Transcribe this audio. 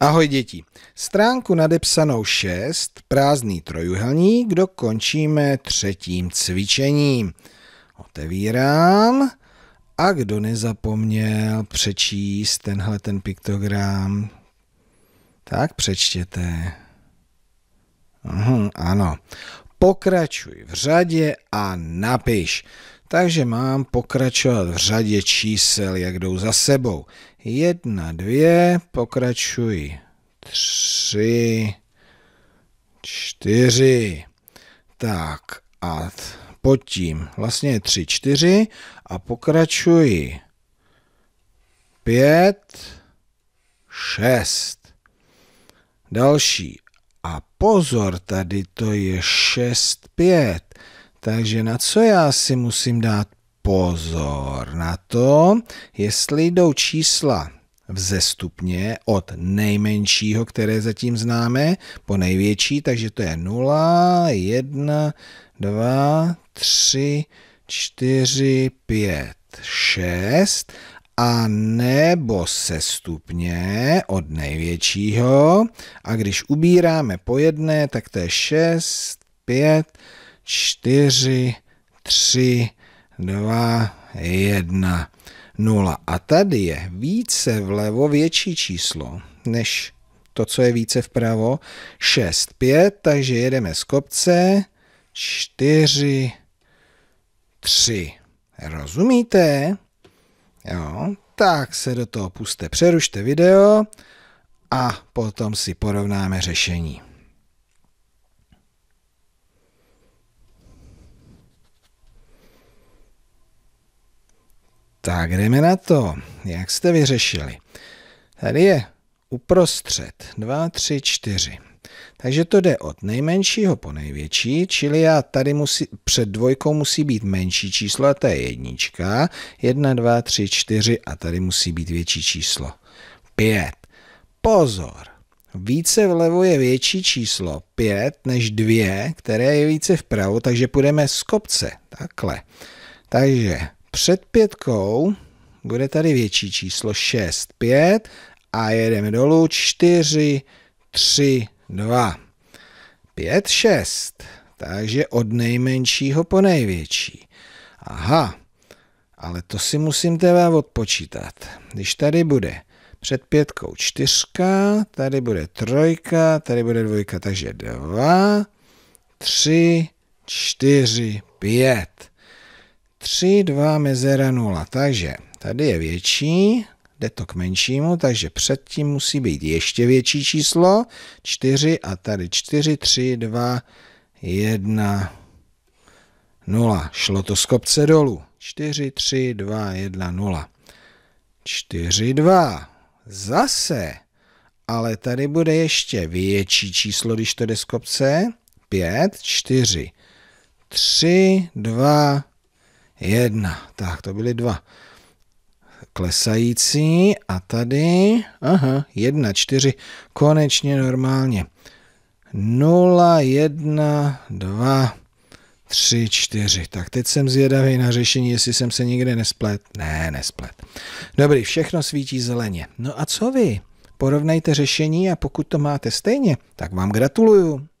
Ahoj děti. Stránku nadepsanou 6, prázdný trojuhelník, dokončíme třetím cvičením. Otevírám. A kdo nezapomněl přečíst tenhle ten piktogram, tak přečtěte. Uhum, ano. Pokračuj v řadě a napiš takže mám pokračovat v řadě čísel, jak jdou za sebou. Jedna, dvě, pokračuji. Tři, čtyři. Tak a pod tím vlastně tři, čtyři a pokračuji. Pět, šest. Další. A pozor, tady to je šest, pět. Takže na co já si musím dát pozor? Na to, jestli jdou čísla vzestupně od nejmenšího, které zatím známe, po největší, takže to je 0, 1, 2, 3, 4, 5, 6 a nebo se stupně od největšího a když ubíráme po jedné, tak to je 6, 5, 4, 3, 2, 1, 0. A tady je více vlevo větší číslo než to, co je více vpravo. 6, 5, takže jedeme z kopce. 4, 3. Rozumíte? Jo, tak se do toho puste, přerušte video a potom si porovnáme řešení. Tak jdeme na to. Jak jste vyřešili? Tady je uprostřed 2, 3, 4. Takže to jde od nejmenšího po největší, čili já tady musí, před dvojkou musí být menší číslo, a to je jednička, 1, 2, 3, 4 a tady musí být větší číslo, 5. Pozor, více vlevo je větší číslo 5 než 2, které je více vpravo, takže půjdeme z kopce, takhle. Takže před pětkou bude tady větší číslo 6, 5 a jedeme dolů 4, 3, 2. 5, 6. Takže od nejmenšího po největší. Aha, ale to si musím teda odpočítat. Když tady bude před pětkou čtyřka, tady bude trojka, tady bude dvojka, takže dva, tři, čtyři, pět. 3, 2, mezera 0. Takže tady je větší, jde to k menšímu, takže předtím musí být ještě větší číslo, 4 a tady 4, 3, 2, 1, 0. Šlo to z kopce dolů. 4, 3, 2, 1, 0. 4, 2. Zase. Ale tady bude ještě větší číslo, když to jde z kopce. 5, 4, 3, 2, jedna. Tak, to byly dva klesající a tady, aha, jedna čtyři konečně normálně. nula jedna dva tři čtyři. Tak teď jsem zvědavý na řešení, jestli jsem se nikde nesplet. Ne, nesplet. Dobrý, všechno svítí zeleně. No a co vy? Porovnejte řešení a pokud to máte stejně, tak vám gratuluju.